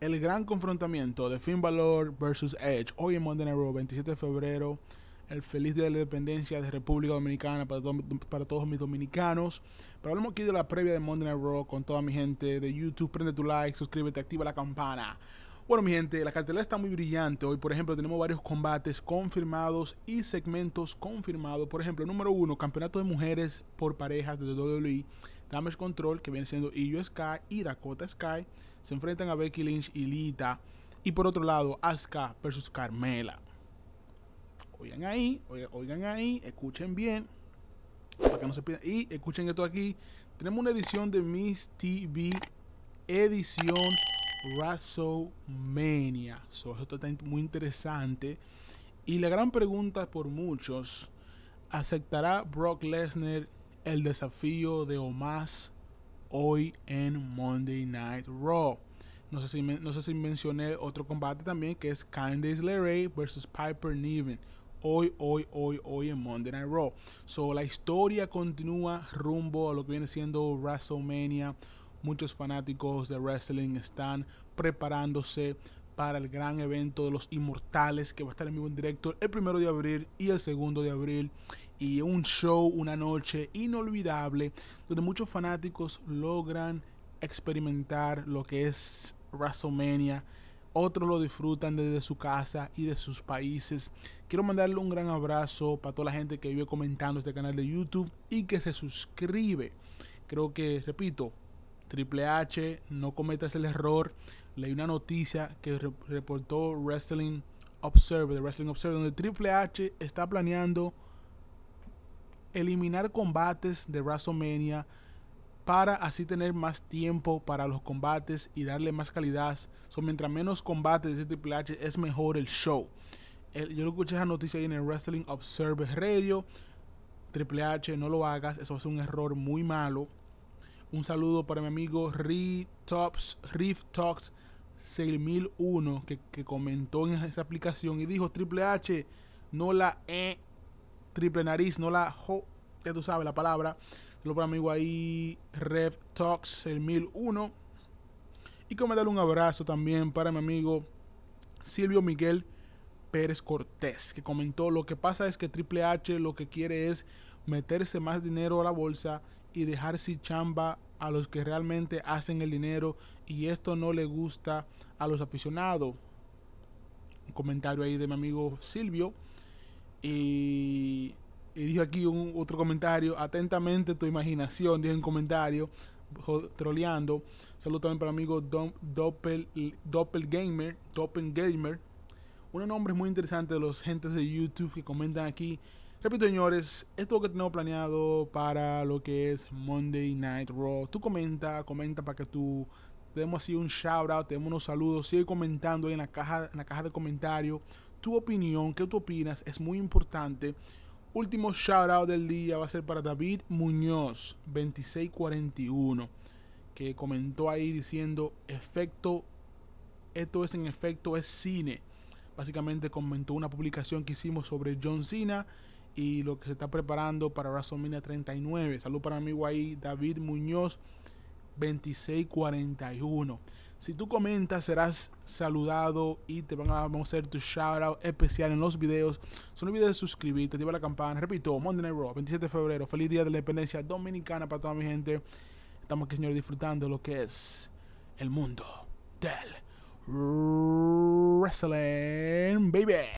el gran confrontamiento de Finn Balor versus Edge hoy en Monday Night Raw, 27 de febrero. El feliz día de la independencia de República Dominicana para, todos mis dominicanos. Pero hablamos aquí de la previa de Monday Night Raw con toda mi gente de YouTube. Prende tu like, suscríbete, activa la campana. Bueno, mi gente, la cartelera está muy brillante. Hoy, por ejemplo, tenemos varios combates confirmados y segmentos confirmados. Por ejemplo, número uno, campeonato de mujeres por parejas de WWE. Damage Control, que viene siendo Io Sky y Dakota Sky, se enfrentan a Becky Lynch y Lita. Y por otro lado, Asuka versus Carmela. Oigan ahí, oigan ahí, escuchen bien. Para que no se pierdan. Y escuchen esto aquí. Tenemos una edición de Miss TV, edición WrestleMania. Eso esto está muy interesante. Y la gran pregunta por muchos, ¿aceptará Brock Lesnar el desafío de Omas hoy en Monday Night Raw. No sé, si no sé si mencioné otro combate también que es Candice LeRae versus Piper Niven. Hoy, hoy, hoy, hoy en Monday Night Raw. So la historia continúa rumbo a lo que viene siendo WrestleMania. Muchos fanáticos de wrestling están preparándose para el gran evento de los inmortales que va a estar en vivo en directo el primero de abril y el segundo de abril y un show, una noche inolvidable, donde muchos fanáticos logran experimentar lo que es WrestleMania. Otros lo disfrutan desde su casa y de sus países. Quiero mandarle un gran abrazo para toda la gente que vive comentando este canal de YouTube y que se suscribe. Creo que, repito, Triple H, no cometas el error. Leí una noticia que reportó Wrestling Observer, de Wrestling Observer, donde Triple H está planeando eliminar combates de WrestleMania para así tener más tiempo para los combates y darle más calidad. Son mientras menos combates de Triple H es mejor el show. yo lo escuché esa noticia ahí en el Wrestling Observer Radio. Triple H, no lo hagas, eso es un error muy malo. Un saludo para mi amigo Reef Talks 6001 que, comentó en esa aplicación y dijo Triple H, no la eh, Triple Nariz, no la jo, ya tú sabes la palabra. Lo por amigo ahí, Rev Talks, el 1001. Y como darle un abrazo también para mi amigo Silvio Miguel Pérez Cortés, que comentó, lo que pasa es que Triple H lo que quiere es meterse más dinero a la bolsa y dejarse chamba a los que realmente hacen el dinero y esto no le gusta a los aficionados. Un comentario ahí de mi amigo Silvio. Y, dijo aquí un, otro comentario, atentamente tu imaginación, dijo un comentario, troleando. Saludos también para amigo Doppel, Doppelgamer, Doppelgamer. un nombre muy interesante de los gentes de YouTube que comentan aquí. Repito, señores, esto es lo que tengo planeado para lo que es Monday Night Raw. Tú comenta, comenta para que tú te demos así un shout out, te demos unos saludos. Sigue comentando ahí en la caja, en la caja de comentarios opinión, que tú opinas, es muy importante. Último shout out del día va a ser para David Muñoz, 2641, que comentó ahí diciendo: Efecto, esto es en efecto, es cine. Básicamente comentó una publicación que hicimos sobre John Cena y lo que se está preparando para WrestleMania 39. Salud para mi amigo ahí, David Muñoz, 2641. Si tú comentas, serás saludado y te van a, hacer tu shout out especial en los videos. So, no olvides suscribirte, activar la campana. Repito, Monday Night Raw, 27 de febrero. Feliz Día de la Independencia Dominicana para toda mi gente. Estamos aquí, señores, disfrutando lo que es el mundo del wrestling, baby.